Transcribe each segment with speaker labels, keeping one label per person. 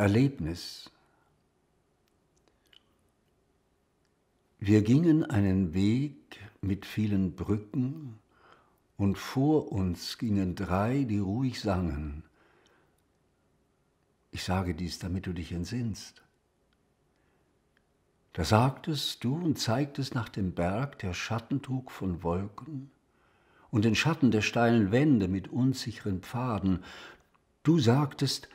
Speaker 1: Erlebnis. Wir gingen einen Weg mit vielen Brücken und vor uns gingen drei, die ruhig sangen. Ich sage dies, damit du dich entsinnst. Da sagtest du und zeigtest nach dem Berg, der Schatten trug von Wolken und den Schatten der steilen Wände mit unsicheren Pfaden. Du sagtest,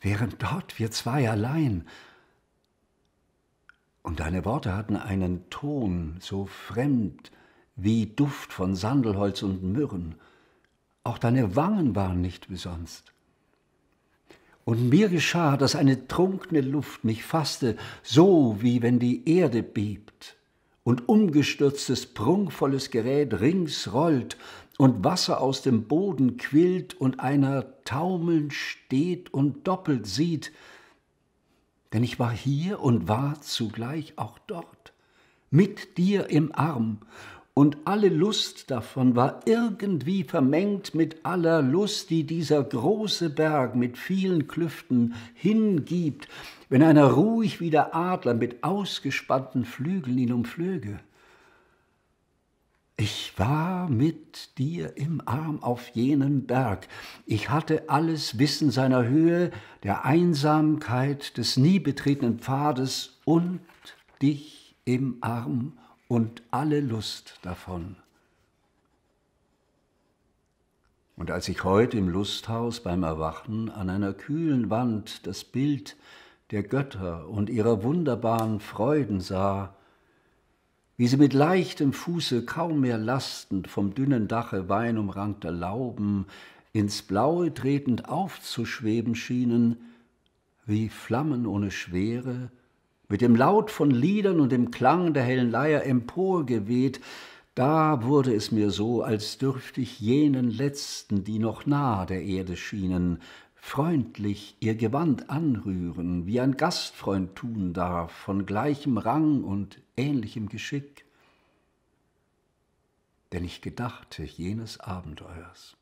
Speaker 1: während dort wir zwei allein. Und deine Worte hatten einen Ton so fremd wie Duft von Sandelholz und Myrrhen. Auch deine Wangen waren nicht besonst. Und mir geschah, dass eine trunkene Luft mich fasste, so wie wenn die Erde bebt und umgestürztes, prunkvolles Gerät rings rollt und Wasser aus dem Boden quillt und einer taumelnd steht und doppelt sieht. Denn ich war hier und war zugleich auch dort, mit dir im Arm und alle Lust davon war irgendwie vermengt mit aller Lust, die dieser große Berg mit vielen Klüften hingibt, wenn einer ruhig wie der Adler mit ausgespannten Flügeln ihn umflöge. Ich war mit dir im Arm auf jenem Berg. Ich hatte alles Wissen seiner Höhe, der Einsamkeit, des nie betretenen Pfades und dich im Arm und alle Lust davon. Und als ich heute im Lusthaus beim Erwachen an einer kühlen Wand das Bild der Götter und ihrer wunderbaren Freuden sah, wie sie mit leichtem Fuße kaum mehr lastend vom dünnen Dache weinumrankter Lauben ins Blaue tretend aufzuschweben schienen, wie Flammen ohne Schwere, mit dem Laut von Liedern und dem Klang der hellen Leier emporgeweht, da wurde es mir so, als dürfte ich jenen Letzten, die noch nah der Erde schienen, freundlich ihr Gewand anrühren, wie ein Gastfreund tun darf, von gleichem Rang und ähnlichem Geschick. Denn ich gedachte jenes Abenteuers.